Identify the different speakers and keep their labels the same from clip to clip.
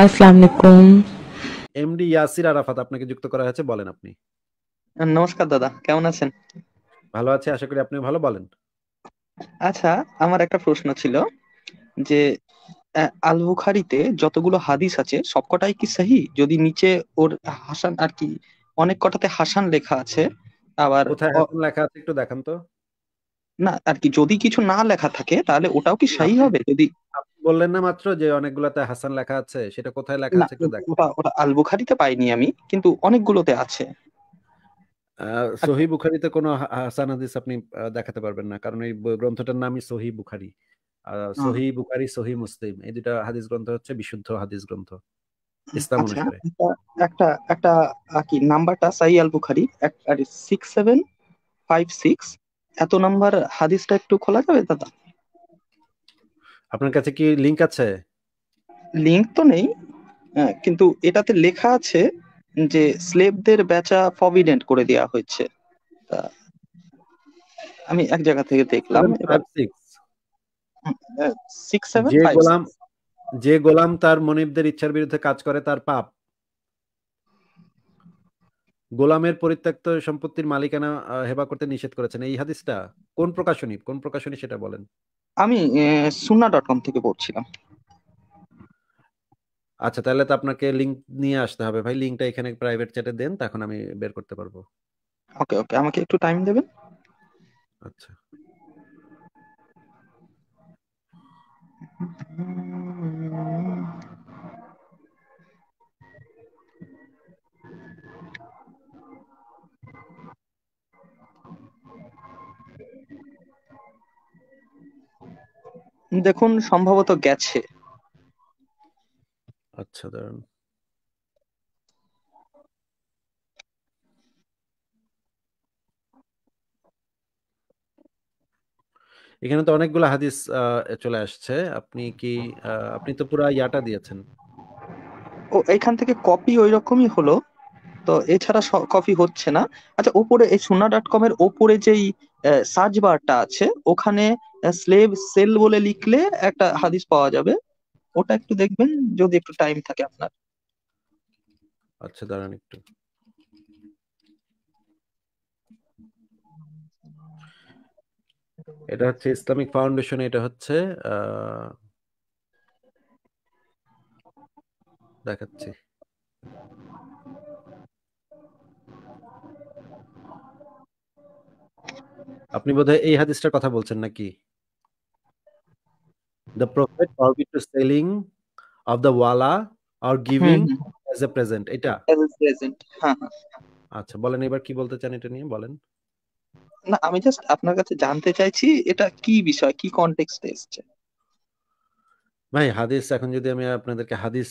Speaker 1: আসসালামু
Speaker 2: এমডি ইয়াসির আরাফাত আপনাকে যুক্ত করা হয়েছে বলেন আপনি নমস্কার দাদা কেমন আছেন ভালো আছি আশা করি আপনি ভালো বলেন
Speaker 1: আচ্ছা আমার একটা প্রশ্ন ছিল যে আল বুখারিতে যতগুলো হাদিস আছে সবকটাই কি সহি যদি নিচে ওর হাসান আর কি অনেক কটাতে হাসান
Speaker 2: লেখা আছে আবার কোথায় লেখা আছে একটু দেখান তো
Speaker 1: না আর কি যদি কিছু না লেখা থাকে তাহলে ওটাও কি সহি হবে যদি
Speaker 2: বললেন না মাত্র যে অনেকগুলোতে হাসান লেখা আছে সেটা কোথায় লেখা আছে একটু দেখো ওটা ওটা আল বুখারীতে পাইনি আমি কিন্তু অনেকগুলোতে আছে সহি বুখারিতে কোনো হাসান হাদিস আপনি দেখাতে পারবেন না কারণ এই গ্রন্থটার নামই সহি বুখারি সহি বুখারি সহি মুসলিম এই দুটা হাদিস গ্রন্থ হচ্ছে বিশুদ্ধ হাদিস গ্রন্থ ইসলাম আচ্ছা, অনুসারে
Speaker 1: একটা একটা কি নাম্বারটা সাহি আল বুখারি সিক্স সেভেন ফাইভ সিক্স এত নাম্বার হাদিসটা একটু খোলা যাবে দাদা আপনার কাছে কি লিংক আছে লিংক তো নেই হ্যাঁ, কিন্তু এটাতে লেখা আছে যে স্লেভদের বেচা প্রভিডেন্ট
Speaker 2: করে দেওয়া হয়েছে আমি এক জায়গা থেকে দেখলাম হ্যাঁ, যে গোলাম যে গোলাম তার মনিবদের ইচ্ছার বিরুদ্ধে কাজ করে তার পাপ গোলামের পরিত্যক্ত সম্পত্তির মালিকানা হেবা করতে নিষেধ করেছেন এই হাদিসটা কোন প্রকাশনী কোন প্রকাশনী সেটা বলেন
Speaker 1: আমি সুন্না ডট কম থেকে পড়ছিলাম
Speaker 2: আচ্ছা তাহলে তো আপনাকে লিংক নিয়ে আসতে হবে ভাই লিংকটা এখানে প্রাইভেট চ্যাটে দেন তখন আমি বের করতে পারবো
Speaker 1: ওকে ওকে আমাকে একটু টাইম দেবেন আচ্ছা দেখুন সম্ভবত গেছে
Speaker 2: আচ্ছা দাঁড়ান এখানে তো অনেকগুলো হাদিস চলে আসছে আপনি কি আপনি তো পুরো ইয়াটা দিয়েছেন
Speaker 1: ও এখান থেকে কপি ওই রকমই হলো তো এছাড়া কপি হচ্ছে না আচ্ছা ওপরে এই সোনা ডট কম এর ওপরে যেই সার্চ বারটা আছে ওখানে স্লেভ সেল বলে লিখলে একটা হাদিস পাওয়া যাবে ওটা একটু দেখবেন যদি একটু টাইম থাকে আপনার
Speaker 2: আচ্ছা দাঁড়ান একটু এটা হচ্ছে ইসলামিক ফাউন্ডেশন এটা হচ্ছে দেখাচ্ছি আপনি বোধ এই হাদিসটার কথা বলছেন নাকি the prophet orbit to selling of the ওয়ালা or giving as a present এটা প্রেজেন্ট হ্যাঁ, হ্যাঁ আচ্ছা বলেন এবার কি বলতে চান এটা নিয়ে বলেন
Speaker 1: না আমি জাস্ট আপনার কাছে জানতে চাইছি এটা কি বিষয় কি কনটেক্সটে এসেছে
Speaker 2: ভাই হাদিস এখন যদি আমি আপনাদেরকে হাদিস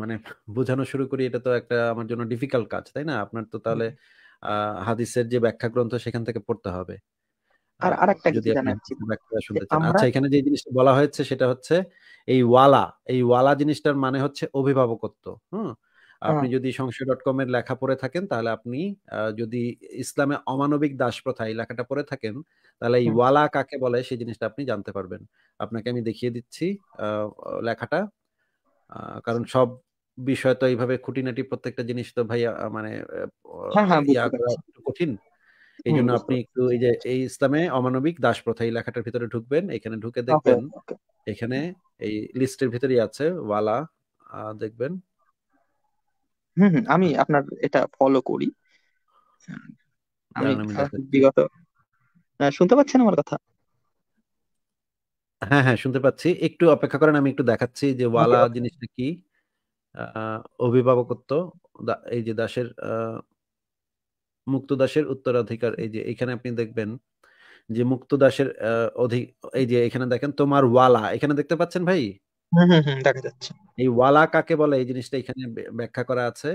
Speaker 2: মানে বোঝানো শুরু করি এটা তো একটা আমার জন্য ডিফিকাল্ট কাজ তাই না আপনার তো তাহলে হাদিসের যে ব্যাখ্যা গ্রন্থ সেখান থেকে পড়তে হবে আর আরেকটা যদি আচ্ছা এখানে যে জিনিসটা বলা হয়েছে সেটা হচ্ছে এই ওয়ালা এই ওয়ালা জিনিসটার মানে হচ্ছে অভিভাবকত্ব হুম আপনি হ্যাঁ। যদি সংশয় ডট কম এর লেখা পড়ে থাকেন তাহলে আপনি যদি ইসলামে অমানবিক দাস প্রথা এই লেখাটা পড়ে থাকেন তাহলে এই ওয়ালা কাকে বলে সেই জিনিসটা আপনি জানতে পারবেন আপনাকে আমি দেখিয়ে দিচ্ছি লেখাটা কারণ সব বিষয় তো এইভাবে খুঁটিনাটি প্রত্যেকটা জিনিস তো ভাই মানে হ্যাঁ, হ্যাঁ, কঠিন এই জন্য আপনি একটু এই যে এই ইসলামে অমানবিক দাস প্রথা এই লেখাটার ভিতরে ঢুকবেন এখানে ঢুকে দেখবেন এখানে এই লিস্টের আছে ওয়ালা দেখবেন
Speaker 1: হুম আমি আপনার এটা ফলো করি
Speaker 2: বিগত শুনতে পাচ্ছেন আমার কথা হ্যাঁ হ্যাঁ শুনতে পাচ্ছি একটু অপেক্ষা করেন আমি একটু দেখাচ্ছি যে ওয়ালা জিনিসটা কি অভিভাবকত্ব এই যে দাসের আহ মুক্ত উত্তরাধিকার এই যে এখানে আপনি দেখবেন যে মুক্ত অধিক এই যে এখানে দেখেন তোমার ওয়ালা এখানে দেখতে পাচ্ছেন ভাই দেখা যাচ্ছে এই ওয়ালা কাকে বলে এই জিনিসটা এখানে ব্যাখ্যা করা আছে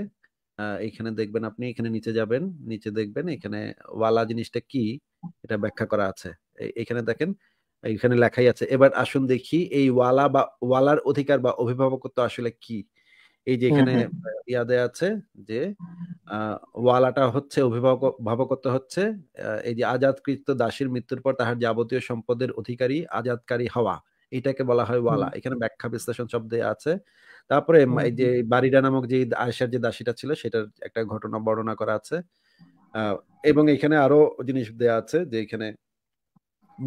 Speaker 2: এখানে দেখবেন আপনি এখানে নিচে যাবেন নিচে দেখবেন এখানে ওয়ালা জিনিসটা কি এটা ব্যাখ্যা করা আছে এখানে দেখেন এখানে লেখাই আছে এবার আসুন দেখি এই ওয়ালা বা ওয়ালার অধিকার বা অভিভাবকত্ব আসলে কি এই যে হ্যাঁ, এখানে হ্যাঁ। ইয়া দেয়া আছে যে ওয়ালাটা হচ্ছে অভিভাবক ভাবকত্ব হচ্ছে এই যে আজাদকৃত দাসীর মৃত্যুর পর তাহার যাবতীয় সম্পদের অধিকারী আজাদকারী হওয়া এটাকে বলা হয় ওয়ালা এখানে ব্যাখ্যা বিশ্লেষণ শব্দ আছে তারপরে এই যে বাড়িডা নামক যে আয়সার যে দাসীটা ছিল সেটার একটা ঘটনা বর্ণনা করা আছে এবং এখানে আরো জিনিস দেয়া আছে যে এখানে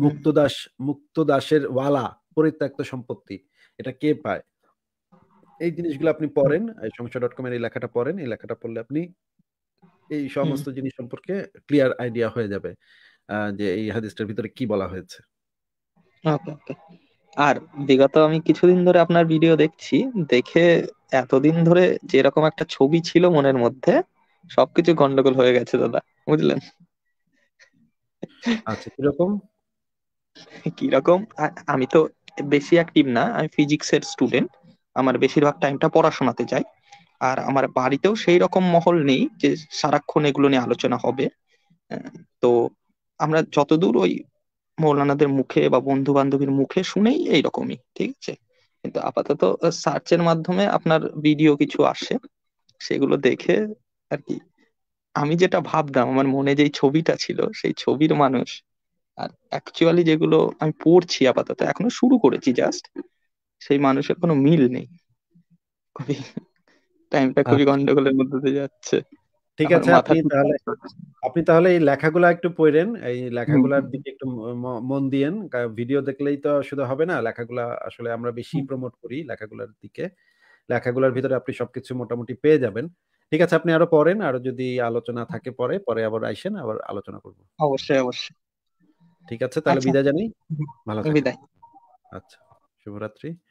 Speaker 2: মুক্তদাস মুক্তদাসের ওয়ালা পরিত্যক্ত সম্পত্তি এটা কে পায় এই জিনিসগুলো আপনি পড়েন সমস্যা ডট কমের এই লেখাটা পড়েন এই লেখাটা পড়লে আপনি এই সমস্ত জিনিস সম্পর্কে ক্লিয়ার আইডিয়া হয়ে যাবে যে এই হাদিসটার ভিতরে কি বলা হয়েছে ওকে আর বিগত আমি কিছুদিন ধরে আপনার ভিডিও দেখছি দেখে
Speaker 1: এতদিন ধরে যেরকম একটা ছবি ছিল মনের মধ্যে সবকিছু গন্ডগোল হয়ে গেছে দাদা বুঝলেন আচ্ছা কিরকম কিরকম আমি তো বেশি অ্যাক্টিভ না আমি ফিজিক্সের স্টুডেন্ট আমার বেশিরভাগ টাইমটা পড়াশোনাতে যায় আর আমার বাড়িতেও সেই রকম মহল নেই যে সারাক্ষণ এগুলো নিয়ে আলোচনা হবে তো আমরা যতদূর ওই মৌলানাদের মুখে বা বন্ধু বান্ধবীর মুখে শুনেই এইরকমই ঠিক আছে কিন্তু আপাতত সার্চের মাধ্যমে আপনার ভিডিও কিছু আসে সেগুলো দেখে আর কি আমি যেটা ভাবতাম আমার মনে যেই ছবিটা ছিল সেই ছবির মানুষ আর অ্যাকচুয়ালি যেগুলো আমি পড়ছি আপাতত এখনো শুরু করেছি জাস্ট সেই মানুষের কোনো মিল নেই খুবই টাইমটা খুবই আচ্ছা। গন্ডগোলের মধ্যে দিয়ে যাচ্ছে ঠিক আছে আপনি তাহলে
Speaker 2: আপনি তাহলে এই লেখাগুলো একটু পড়েন এই লেখাগুলার দিকে একটু মন দিয়েন ভিডিও দেখলেই তো শুধু হবে না লেখাগুলা আসলে আমরা বেশি প্রমোট করি লেখাগুলার দিকে লেখাগুলার ভিতরে আপনি সবকিছু মোটামুটি পেয়ে যাবেন ঠিক আছে আপনি আরো পড়েন আরো যদি আলোচনা থাকে পরে পরে আবার আইসেন আবার আলোচনা করব অবশ্যই অবশ্যই ঠিক আছে তাহলে আচ্ছা। বিদায় জানাই ভালো বিদায় আচ্ছা শুভরাত্রি